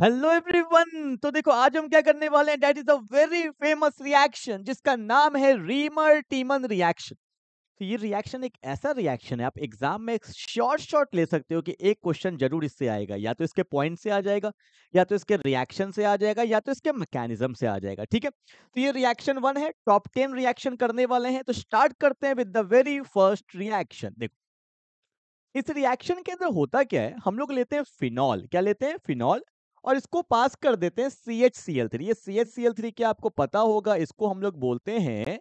hello everyone तो देखो आज हम क्या करने वाले हैं that is a very famous reaction जिसका नाम है रीमर टीमन रिएक्शन तो ये रिएक्शन एक ऐसा रिएक्शन है आप एग्जाम में एक शॉर्ट शॉर्ट ले सकते हो कि एक क्वेश्चन जरूर इससे आएगा या तो इसके पॉइंट से आ जाएगा या तो इसके रिएक्शन से आ जाएगा या तो इसके मैकेनिज्म से आ जाएगा ठीक है तो ये रिएक्शन वन है टॉप टेन रिएक्शन करने वाले हैं तो स्टार्ट करते हैं with the very first reaction देखो इस रिएक्शन के अंदर होता क्या है हम लोग लेते हैं फिनॉल क्या लेते हैं फिनॉल और इसको पास कर देते हैं C H C L three ये C H C L three क्या आपको पता होगा इसको हम लोग बोलते हैं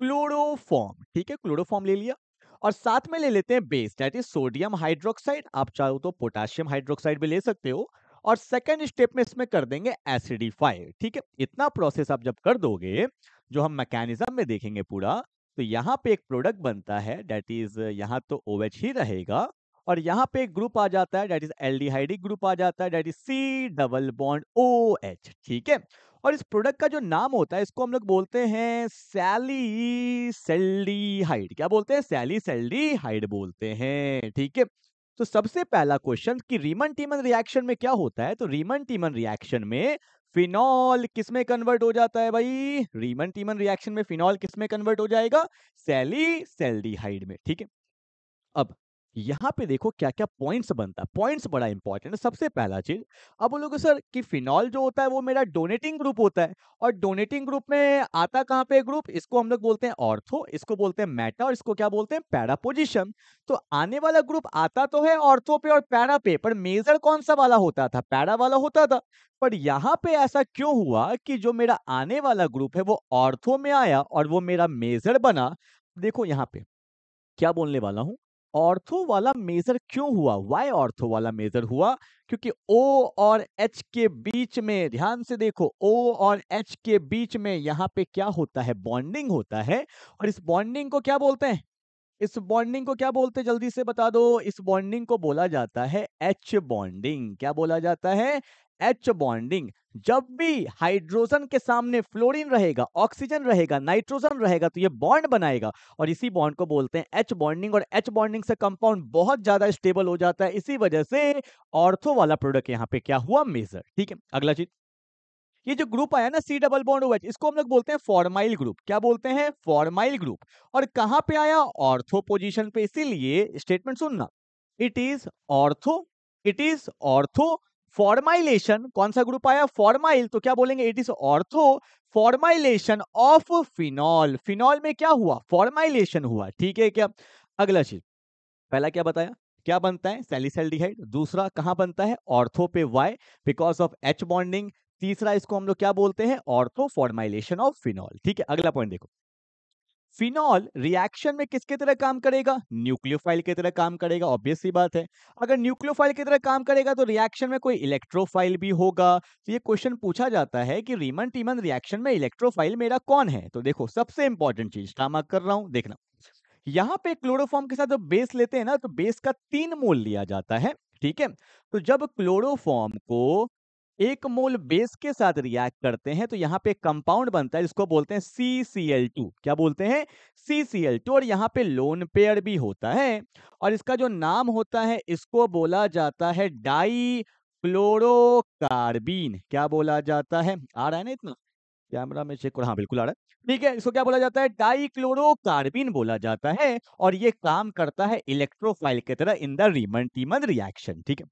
क्लोरोफॉर्म ठीक है क्लोरोफॉर्म ले लिया और साथ में ले लेते हैं base that is sodium hydroxide आप चाहो तो पोटासियम हाइड्रोक्साइड भी ले सकते हो और सेकेंड स्टेप में इसमें कर देंगे एसिडिफाई ठीक है इतना प्रोसेस आप जब कर दोगे जो हम मैकेनिज्म में देखेंगे पूरा तो यहाँ पे एक प्रोडक्ट बनता है डेट इज यहाँ तो ओवेच OH ही रहेगा और यहाँ पे एक ग्रुप आ जाता है डेट इज एल्डिहाइडिक ग्रुप आ जाता है that is C double bond O H ठीक है और इस प्रोडक्ट का जो नाम होता है इसको हम लोग बोलते हैं सैली सेल्डीहाइड क्या बोलते हैं सैली सेल्डीहाइड बोलते हैं ठीक है तो सबसे पहला क्वेश्चन कि रीमन टीमन रिएक्शन में क्या होता है तो रीमन टीमन रिएक्शन में फिनॉल किसमें कन्वर्ट हो जाता है भाई रीमन टीमन रिएक्शन में फिनॉल किसमें कन्वर्ट हो जाएगा सैली सेल्डीहाइड में ठीक है अब यहाँ पे देखो क्या क्या पॉइंट्स बनता है पॉइंट्स बड़ा इंपॉर्टेंट है सबसे पहला चीज अब बोलोगे सर कि फिनॉल जो होता है वो मेरा डोनेटिंग ग्रुप होता है और डोनेटिंग ग्रुप में आता कहाँ पे ग्रुप इसको हम लोग बोलते हैं ऑर्थो इसको बोलते हैं मैटा और इसको क्या बोलते हैं पैरा पोजिशन तो आने वाला ग्रुप आता तो है ऑर्थो पे और पैरा पे पर मेजर कौन सा वाला होता था पैरा वाला होता था पर यहाँ पे ऐसा क्यों हुआ कि जो मेरा आने वाला ग्रुप है वो ऑर्थो में आया और वो मेरा मेजर बना देखो यहाँ पे क्या बोलने वाला हूँ ऑर्थो वाला मेजर क्यों हुआ वाई ऑर्थो वाला मेजर हुआ क्योंकि ओ और एच के बीच में ध्यान से देखो ओ और एच के बीच में यहां पे क्या होता है बॉन्डिंग होता है और इस बॉन्डिंग को क्या बोलते हैं इस बॉन्डिंग को क्या बोलते हैं जल्दी से बता दो इस बॉन्डिंग को बोला जाता है एच बॉन्डिंग क्या बोला जाता है एच बॉन्डिंग जब भी हाइड्रोजन के सामने फ्लोरीन रहेगा ऑक्सीजन रहेगा नाइट्रोजन रहेगा तो ये बॉन्ड बनाएगा और इसी बॉन्ड को बोलते हैं एच बॉन्डिंग और एच बॉन्डिंग से कंपाउंड बहुत ज्यादा स्टेबल हो जाता है इसी वजह से ऑर्थो वाला प्रोडक्ट यहाँ पे क्या हुआ मेजर ठीक है अगला चीज ये जो ग्रुप आया ना सी डबल बॉन्ड ओएच इसको हम लोग बोलते हैं फॉर्माइल ग्रुप क्या बोलते हैं फॉर्माइल ग्रुप और कहां पे आया ऑर्थो पोजीशन पे इसीलिए स्टेटमेंट सुनना it is ortho it is ortho formylation कौन सा ग्रुप आया फॉर्माइल तो क्या बोलेंगे it is ortho formylation of phenol phenol में क्या हुआ फॉर्माइलेशन हुआ ठीक है क्या अगला चीज पहला क्या बताया क्या बनता है सेलिसल्डिहाइड दूसरा कहाँ बनता है ऑर्थो पे why because of H bonding तीसरा इसको हम लोग क्या बोलते हैं ऑर्थो फॉर्माइलेशन ऑफ फिनॉल ठीक है अगला पॉइंट देखो फिनॉल रिएक्शन में किसके तरह काम करेगा न्यूक्लियोफाइल की तरह काम करेगा ऑब्वियस सी बात है अगर न्यूक्लियोफाइल की तरह काम करेगा तो रिएक्शन में कोई इलेक्ट्रोफाइल भी होगा तो ये क्वेश्चन पूछा जाता है कि रीमन टीमन रिएक्शन में इलेक्ट्रोफाइल मेरा कौन है तो देखो सबसे इंपॉर्टेंट चीज काम कर रहा हूं देखना यहाँ पे क्लोरोफॉर्म के साथ जब बेस लेते हैं ना तो बेस का तीन मोल लिया जाता है ठीक है तो जब क्लोरोफॉर्म को एक मोल बेस के साथ रिएक्ट करते हैं तो यहाँ पे कंपाउंड बनता है जिसको बोलते हैं सी सी एल टू क्या बोलते हैं सी सी एल टू और यहाँ पे लोन पेयर भी होता है और इसका जो नाम होता है इसको बोला जाता है डाई क्लोरोबीन क्या बोला जाता है आ रहा है ना इतना कैमरा में चेक हाँ बिल्कुल आ रहा है ठीक है इसको क्या बोला जाता है डाइक्लोरोकार्बिन बोला जाता है और ये काम करता है इलेक्ट्रोफाइल की तरह इन द रिमन टीमन रिएक्शन ठीक है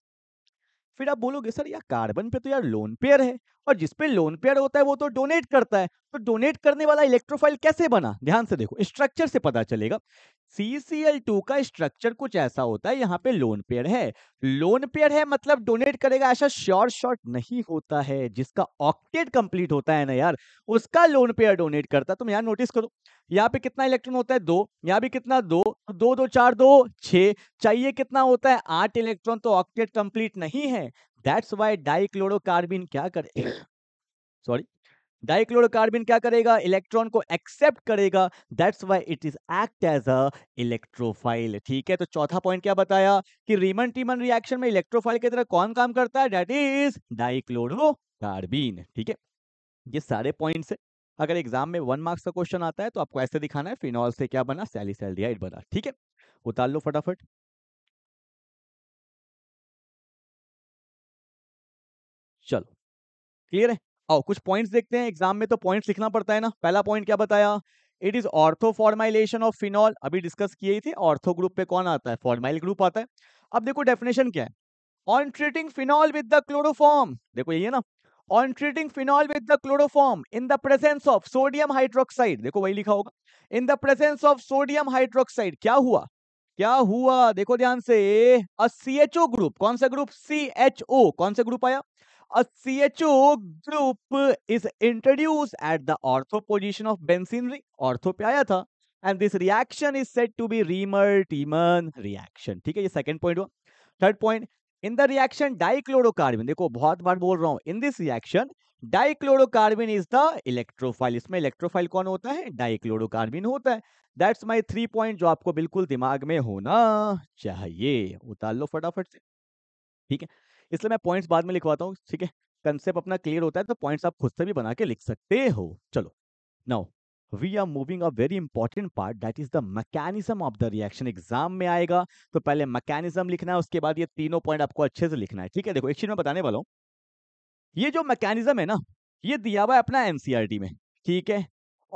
फिर आप बोलोगे सर यार कार्बन पे तो यार लोन पेयर है और जिस पे लोन पेयर होता है वो तो डोनेट करता है तो डोनेट करने वाला इलेक्ट्रोफाइल कैसे बना ध्यान से देखो स्ट्रक्चर से पता चलेगा CCl2 का स्ट्रक्चर कुछ ऐसा होता है यहाँ पे लोन पेयर है लोन पेयर है मतलब डोनेट करेगा ऐसा श्योर शॉर्ट नहीं होता है जिसका ऑक्टेट कंप्लीट होता है ना यार उसका लोन पेयर डोनेट करता है तुम यार नोटिस करो यहाँ पे कितना इलेक्ट्रॉन होता है दो यहाँ भी कितना दो दो दो चार दो छ चाहिए कितना होता है आठ इलेक्ट्रॉन तो ऑक्टेट कंप्लीट नहीं है दैट्स वाई डाइक्लोरोकार्बिन क्या करे सॉरी डाइक्लोरोबिन क्या करेगा इलेक्ट्रॉन को एक्सेप्ट करेगा that's why it is act as a electrophile ठीक है तो चौथा पॉइंट क्या बताया कि रीमन टीमन रिएक्शन में इलेक्ट्रोफाइल की तरह कौन काम करता है दैट इज डाइक्लोरोबिन ठीक है ये सारे पॉइंट्स है अगर एग्जाम में वन मार्क्स का क्वेश्चन आता है तो आपको ऐसे दिखाना है फिनॉल से क्या बना सैलिसल्डिहाइड बना ठीक है उतार लो फटाफट चलो क्लियर है आओ कुछ पॉइंट्स देखते हैं एग्जाम में तो पॉइंट्स लिखना पड़ता है ना पहला पॉइंट क्या बताया it is ortho formylation of phenol अभी डिस्कस किए थे ऑर्थो ग्रुप पे कौन आता है फॉर्माइल ग्रुप आता है अब देखो डेफिनेशन क्या है on treating phenol with the chloroform देखो यही है ना on treating phenol with the chloroform in the presence of sodium hydroxide देखो वही लिखा होगा in the presence of sodium hydroxide क्या हुआ क्या हुआ देखो ध्यान से सी एच ओ ग्रुप कौन सा ग्रुप सी एच ओ कौन सा ग्रुप आया C H O group is introduced at the ortho position of benzene ring ortho पे आया था and this reaction is said to be Reimer Tiemann reaction ठीक है ये सेकेंड पॉइंट हुआ third point in the reaction dichlorocarbene देखो बहुत बार बोल रहा हूं in this reaction dichlorocarbene is the electrophile इसमें इलेक्ट्रोफाइल कौन होता है डाइक्लोरोकार्बन होता है दैट्स माई थ्री पॉइंट जो आपको बिल्कुल दिमाग में होना चाहिए उतार लो फटाफट से ठीक है इसलिए मैं पॉइंट्स बाद में लिखवाता हूँ ठीक है कंसेप्ट अपना क्लियर होता है तो पॉइंट्स आप खुद से भी बना के लिख सकते हो चलो now we are moving a very important part that is the mechanism of the reaction exam में आएगा तो पहले मैकेनिज्म लिखना है उसके बाद ये तीनों पॉइंट आपको अच्छे से लिखना है ठीक है देखो एक चीज में बताने वाला हूँ ये जो मैकेनिज्म है ना ये दिया हुआ है अपना एनसीआरटी में ठीक है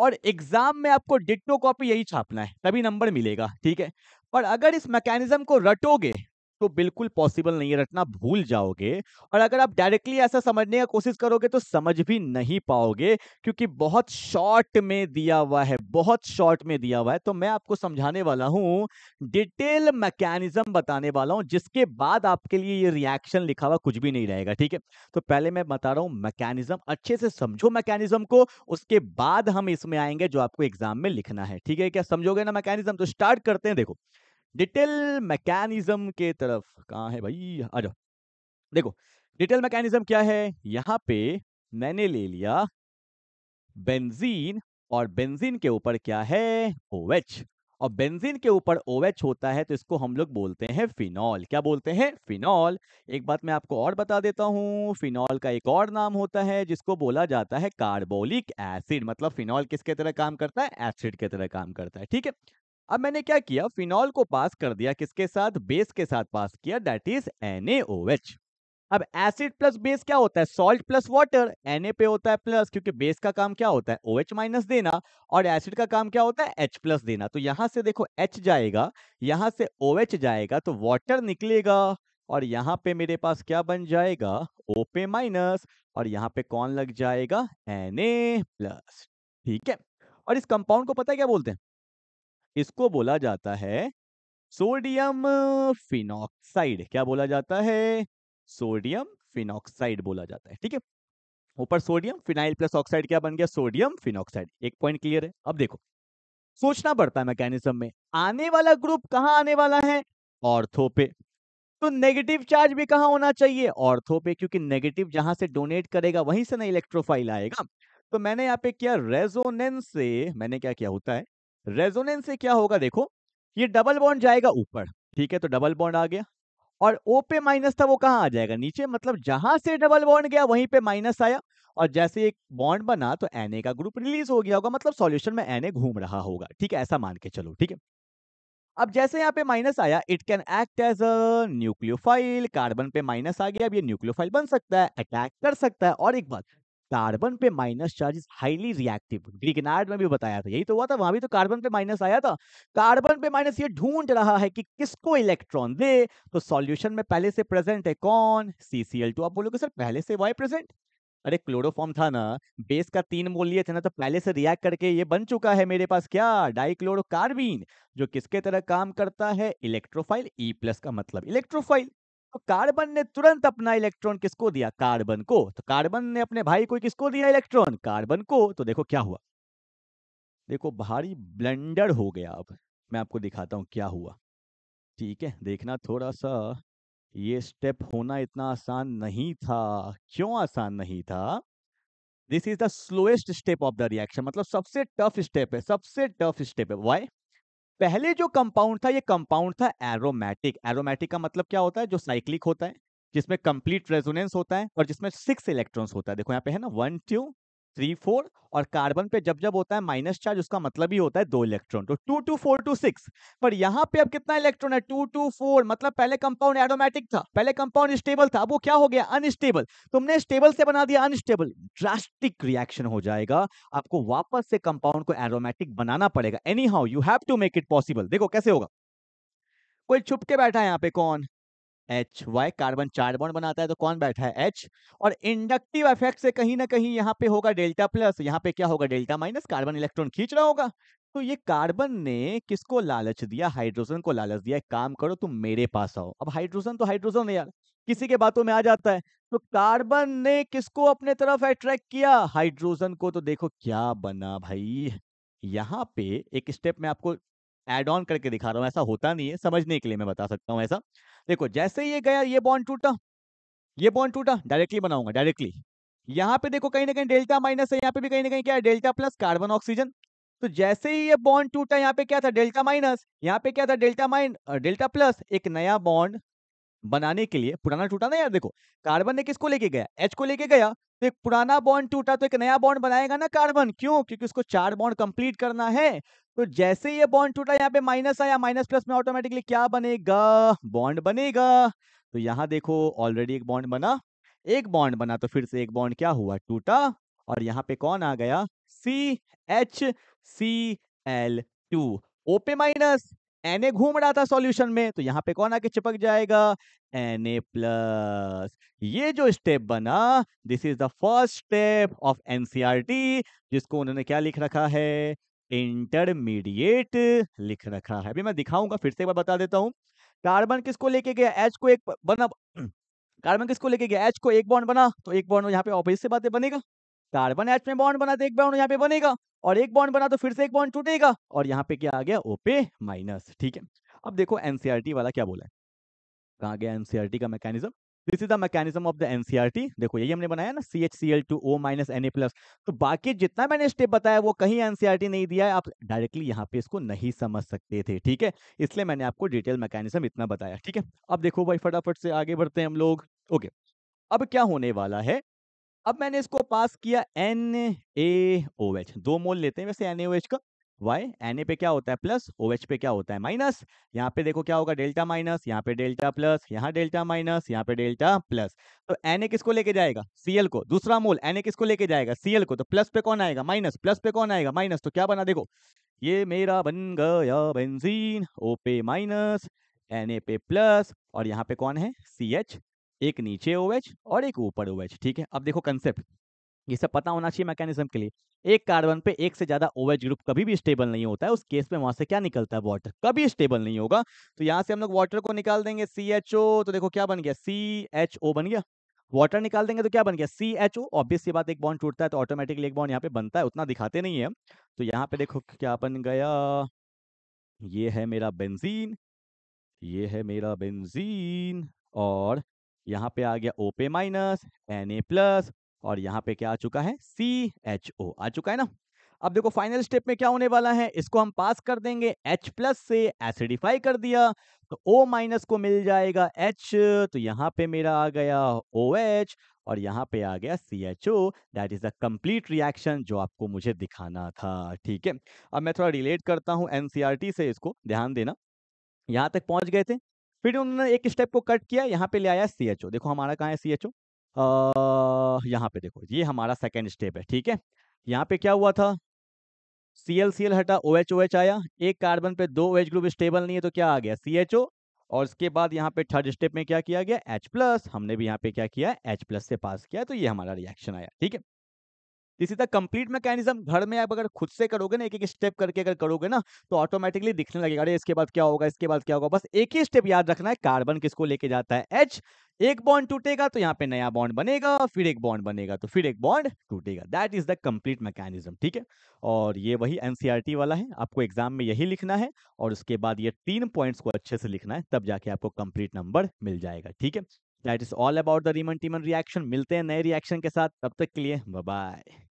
और एग्जाम में आपको डिट्टो कॉपी यही छापना है तभी नंबर मिलेगा ठीक है पर अगर इस मैकेनिज्म को रटोगे तो बिल्कुल पॉसिबल नहीं है रटना भूल जाओगे और अगर आप डायरेक्टली ऐसा समझने का कोशिश करोगे तो समझ भी नहीं पाओगे क्योंकि बहुत शॉर्ट में दिया हुआ है बहुत शॉर्ट में दिया हुआ है तो मैं आपको समझाने वाला हूं डिटेल मैकेनिज्म बताने वाला हूं जिसके बाद आपके लिए ये रिएक्शन लिखा हुआ कुछ भी नहीं रहेगा ठीक है तो पहले मैं बता रहा हूं मैकेनिज्म अच्छे से समझो मैकेनिज्म को उसके बाद हम इसमें आएंगे जो आपको एग्जाम में लिखना है ठीक है क्या समझोगे ना मैकेनिज्म तो स्टार्ट करते हैं देखो डिटेल मैकेनिज्म के तरफ कहा है भाई आ जाओ देखो डिटेल मैकेनिज्म क्या है यहां पे मैंने ले लिया बेंजीन और बेंजीन के ऊपर क्या है ओएच और बेंजीन के ऊपर ओएच होता है तो इसको हम लोग बोलते हैं फिनॉल क्या बोलते हैं फिनॉल एक बात मैं आपको और बता देता हूँ फिनॉल का एक और नाम होता है जिसको बोला जाता है कार्बोलिक एसिड मतलब फिनॉल किसके तरह काम करता है एसिड के तरह काम करता है ठीक है अब मैंने क्या किया फिनॉल को पास कर दिया किसके साथ बेस के साथ पास किया दैट इज एच अब एसिड प्लस बेस क्या होता है सॉल्ट प्लस वाटर Na पे होता है प्लस क्योंकि बेस का काम क्या होता है ओ OH माइनस देना और एसिड का काम क्या होता है एच प्लस देना तो यहां से देखो एच जाएगा यहां से ओ OH जाएगा तो वाटर निकलेगा और यहाँ पे मेरे पास क्या बन जाएगा ओ पे माइनस और यहाँ पे कौन लग जाएगा एन ए प्लस ठीक है और इस कंपाउंड को पता है क्या बोलते हैं इसको बोला जाता है सोडियम फिनॉक्साइड क्या बोला जाता है सोडियम फिनॉक्साइड बोला जाता है ठीक है ऊपर सोडियम फिनाइल प्लस ऑक्साइड क्या बन गया सोडियम फिनॉक्साइड एक पॉइंट क्लियर है अब देखो सोचना पड़ता है मैकेनिज्म में आने वाला ग्रुप कहां आने वाला है ऑर्थो पे तो नेगेटिव चार्ज भी कहां होना चाहिए ऑर्थो पे क्योंकि नेगेटिव जहां से डोनेट करेगा वहीं से ना इलेक्ट्रोफाइल आएगा तो मैंने यहाँ पे किया रेजोनेंस से मैंने क्या किया होता है रेजोनेंस से क्या होगा देखो ये डबल बॉन्ड जाएगा ऊपर ठीक है तो डबल बॉन्ड आ गया और ओ पे माइनस था वो कहाँ आ जाएगा नीचे मतलब जहां से डबल बॉन्ड गया वहीं पे माइनस आया और जैसे एक बॉन्ड बना तो एन का ग्रुप रिलीज हो गया होगा मतलब सॉल्यूशन में एन घूम रहा होगा ठीक है ऐसा मान के चलो ठीक है अब जैसे यहाँ पे माइनस आया it can act as a nucleophile carbon पे माइनस आ गया अब ये न्यूक्लियोफाइल बन सकता है अटैक कर सकता है और एक बात कार्बन पे minus charge is highly reactive Grignard में भी बताया था यही तो हुआ था वहां भी तो कार्बन पे माइनस आया था कार्बन पे माइनस ये ढूंढ रहा है कि किसको इलेक्ट्रॉन दे तो सॉल्यूशन में पहले से प्रेजेंट है कौन सीसीएल आप बोलोगे सर पहले से वाई प्रेजेंट अरे क्लोरोफॉर्म था ना बेस का तीन मोल लिए थे ना तो पहले से रिएक्ट करके ये बन चुका है मेरे पास क्या डाइक्लोरोकार्बीन जो किसके तरह काम करता है इलेक्ट्रोफाइल ई e प्लस का मतलब इलेक्ट्रोफाइल तो कार्बन ने तुरंत अपना इलेक्ट्रॉन किसको दिया कार्बन को तो कार्बन ने अपने भाई को किसको दिया इलेक्ट्रॉन कार्बन को तो देखो क्या हुआ देखो भारी ब्लेंडर हो गया अब मैं आपको दिखाता हूं क्या हुआ ठीक है देखना थोड़ा सा ये स्टेप होना इतना आसान नहीं था क्यों आसान नहीं था this is the slowest step of the reaction मतलब सबसे टफ स्टेप है सबसे टफ स्टेप है वाई पहले जो कंपाउंड था ये कंपाउंड था एरोमेटिक एरोमेटिक का मतलब क्या होता है जो साइक्लिक होता है जिसमें कंप्लीट रेजोनेंस होता है और जिसमें सिक्स इलेक्ट्रॉन्स होता है देखो यहाँ पे है ना वन टू थ्री फोर और कार्बन पे जब जब होता है माइनस चार्ज उसका मतलब ही होता है दो इलेक्ट्रॉन तो two two four two six पर यहाँ पे अब कितना इलेक्ट्रॉन है टू टू फोर मतलब पहले कंपाउंड एरोमेटिक था पहले कंपाउंड स्टेबल था अब वो क्या हो गया अनस्टेबल तुमने स्टेबल से बना दिया अनस्टेबल ड्रास्टिक रिएक्शन हो जाएगा आपको वापस से कंपाउंड को एरोमेटिक बनाना पड़ेगा anyhow you have to make it possible देखो कैसे होगा कोई छुप के बैठा है यहाँ पे कौन एच वाई कार्बन चार बॉन्ड बनाता है तो कौन बैठा है एच और इंडक्टिव इफेक्ट से कहीं ना कहीं यहाँ पे होगा डेल्टा प्लस यहाँ पे क्या होगा डेल्टा माइनस कार्बन इलेक्ट्रॉन खींच रहा होगा तो ये कार्बन ने किसको लालच दिया हाइड्रोजन को लालच दिया काम करो तुम मेरे पास आओ अब हाइड्रोजन तो हाइड्रोजन है यार किसी के बातों में आ जाता है तो कार्बन ने किसको अपने तरफ अट्रैक्ट किया हाइड्रोजन को तो देखो क्या बना भाई यहाँ पे एक स्टेप में आपको एड ऑन करके दिखा रहा हूँ ऐसा होता नहीं है समझने के लिए मैं बता सकता हूँ ऐसा देखो जैसे ये गया ये बॉन्ड टूटा ये बॉन्ड टूटा डायरेक्टली बनाऊंगा डायरेक्टली यहाँ पे देखो कहीं ना कहीं डेल्टा माइनस है यहाँ पे भी कहीं ना कहीं क्या है डेल्टा प्लस कार्बन ऑक्सीजन तो जैसे ही ये बॉन्ड टूटा यहाँ पे क्या था डेल्टा माइनस यहाँ पे क्या था डेल्टा माइन डेल्टा प्लस एक नया बॉन्ड बनाने के लिए पुराना टूटा ना यार देखो कार्बन ने किसको लेके गया एच को लेके गया तो एक पुराना बॉन्ड टूटा तो एक नया बॉन्ड बनाएगा ना कार्बन क्यों क्योंकि उसको चार बॉन्ड कंप्लीट करना है तो जैसे ये बॉन्ड टूटा यहाँ पे माइनस आया माइनस प्लस में ऑटोमेटिकली क्या बनेगा बॉन्ड बनेगा तो यहाँ देखो ऑलरेडी एक बॉन्ड बना एक बॉन्ड बना तो फिर से एक बॉन्ड क्या हुआ टूटा और यहाँ पे कौन आ गया C H C L two ओपे माइनस एन ए घूम रहा था सॉल्यूशन में तो यहाँ पे कौन आके चिपक जाएगा एन ए प्लस ये जो स्टेप बना this is the first step of NCERT जिसको उन्होंने क्या लिख रखा है इंटरमीडिएट लिख रखा है अभी मैं दिखाऊंगा फिर से एक बार बता देता हूं कार्बन किसको लेके गया एच को एक बना कार्बन किसको लेके गया एच को एक बॉन्ड बना तो एक बॉन्ड यहाँ पे ऑपोजिट से बातें बनेगा कार्बन एच में बॉन्ड बना तो एक बॉन्ड यहाँ पे बनेगा और एक बॉन्ड बना तो फिर से एक बॉन्ड टूटेगा और यहाँ पे क्या आ गया ओपे माइनस ठीक है अब देखो एनसीआरटी e वाला क्या बोला है कहा गया एनसीआरटी e का mechanism this is the mechanism of the NCERT देखो यही हमने बनाया ना C H C L two O minus N A plus तो बाकी जितना मैंने स्टेप बताया वो कहीं एनसीआरटी e नहीं दिया है आप डायरेक्टली यहाँ पे इसको नहीं समझ सकते थे ठीक है इसलिए मैंने आपको डिटेल मैकेनिज्म इतना बताया ठीक है अब देखो भाई फटाफट से आगे बढ़ते हैं हम लोग ओके अब क्या होने वाला है अब मैंने इसको पास किया एन ए ओ एच दो मोल लेते हैं वैसे एन ए ओ एच का वाई एन पे क्या होता है प्लस ओ OH पे क्या होता है माइनस यहाँ पे देखो क्या होगा डेल्टा माइनस यहाँ पे डेल्टा प्लस यहाँ डेल्टा माइनस यहाँ पे डेल्टा प्लस तो एन किसको लेके जाएगा सीएल को दूसरा मोल एन किसको लेके जाएगा सीएल को तो प्लस पे कौन आएगा माइनस प्लस पे कौन आएगा माइनस तो क्या बना देखो ये मेरा बन गया बेंजीन ओ पे माइनस एन पे प्लस और यहाँ पे कौन है सी एक नीचे ओ एच और एक ऊपर ओ एच ठीक है अब देखो कंसेप्ट ये सब पता होना चाहिए मैकेनिज्म के लिए एक कार्बन पे एक से ज्यादा ओवेज ग्रुप कभी भी स्टेबल नहीं होता है उस केस में वहां से क्या निकलता है वाटर कभी स्टेबल नहीं होगा तो यहाँ से हम लोग वाटर को निकाल देंगे सी एच ओ तो देखो क्या बन गया सी एच ओ बन गया वाटर निकाल देंगे तो क्या बन गया सी एच ओ ऑब्वियस ये बात एक बॉन्ड टूटता है तो ऑटोमेटिकली एक बॉन्ड यहाँ पे बनता है उतना दिखाते नहीं है तो यहाँ पे देखो क्या बन गया ये है मेरा बेंजीन ये है मेरा बेंजीन और यहाँ पे आ गया ओ पे माइनस एन ए प्लस और यहाँ पे क्या आ चुका है सी एच ओ आ चुका है ना अब देखो फाइनल स्टेप में क्या होने वाला है इसको हम पास कर देंगे H प्लस से एसिडिफाई कर दिया तो O माइनस को मिल जाएगा H तो यहाँ पे मेरा आ गया OH और यहाँ पे आ गया C H O that is the complete reaction जो आपको मुझे दिखाना था ठीक है अब मैं थोड़ा रिलेट करता हूँ टी e से इसको ध्यान देना यहाँ तक पहुंच गए थे फिर उन्होंने एक स्टेप को कट किया यहाँ पे ले आया सी एच ओ देखो हमारा कहाँ है सी एच ओ यहाँ पे देखो ये हमारा सेकेंड स्टेप है ठीक है यहाँ पे क्या हुआ था सी एल सी एल हटा ओ एच ओ एच आया एक कार्बन पे दो एच ग्रुप स्टेबल नहीं है तो क्या आ गया सी एच ओ और इसके बाद यहाँ पे थर्ड स्टेप में क्या किया गया H प्लस हमने भी यहाँ पे क्या किया H प्लस से पास किया तो ये हमारा रिएक्शन आया ठीक है this is the complete mechanism घर में आप अगर खुद से करोगे ना एक एक स्टेप करके अगर करोगे ना तो ऑटोमेटिकली दिखने लगेगा अरे इसके बाद क्या होगा इसके बाद क्या होगा बस एक ही स्टेप याद रखना है कार्बन किसको लेके जाता है एच एक बॉन्ड टूटेगा तो यहाँ पे नया बॉन्ड बनेगा फिर एक बॉन्ड बनेगा तो फिर एक बॉन्ड टूटेगा that is the complete mechanism ठीक है और ये वही एनसीईआरटी e वाला है आपको एग्जाम में यही लिखना है और उसके बाद ये तीन पॉइंट्स को अच्छे से लिखना है तब जाके आपको कंप्लीट नंबर मिल जाएगा ठीक है that is all about the Reimer Tiemann reaction मिलते हैं नए रिएक्शन के साथ तब तक के लिए बाय